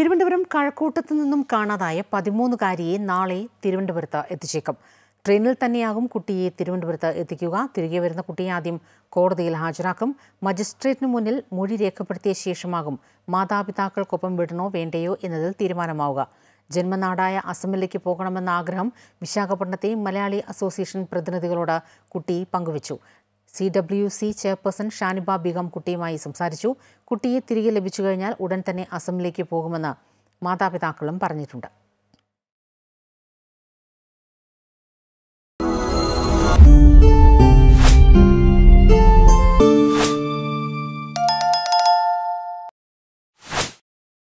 തിരുവനന്തപുരം കഴക്കൂട്ടത്തു നിന്നും കാണാതായ പതിമൂന്നുകാരിയെ നാളെ തിരുവനന്തപുരത്ത് എത്തിച്ചേക്കും ട്രെയിനിൽ തന്നെയാകും കുട്ടിയെ തിരുവനന്തപുരത്ത് എത്തിക്കുക തിരികെ വരുന്ന കുട്ടിയെ ആദ്യം കോടതിയിൽ ഹാജരാക്കും മജിസ്ട്രേറ്റിന് മുന്നിൽ മൊഴി രേഖപ്പെടുത്തിയ ശേഷമാകും മാതാപിതാക്കൾക്കൊപ്പം വിടണോ വേണ്ടയോ എന്നതിൽ തീരുമാനമാവുക ജന്മനാടായ അസമിലേക്ക് പോകണമെന്ന ആഗ്രഹം വിശാഖപട്ടണത്തെ മലയാളി അസോസിയേഷൻ പ്രതിനിധികളോട് കുട്ടി പങ്കുവച്ചു C W C chairperson Shaniba Begum കുട്ടിയുമായി സംസാരിച്ചു കുട്ടിയെ തിരികെ ലഭിച്ചു കഴിഞ്ഞാൽ ഉടൻ തന്നെ അസമിലേക്ക് പോകുമെന്ന് മാതാപിതാക്കളും പറഞ്ഞിട്ടുണ്ട്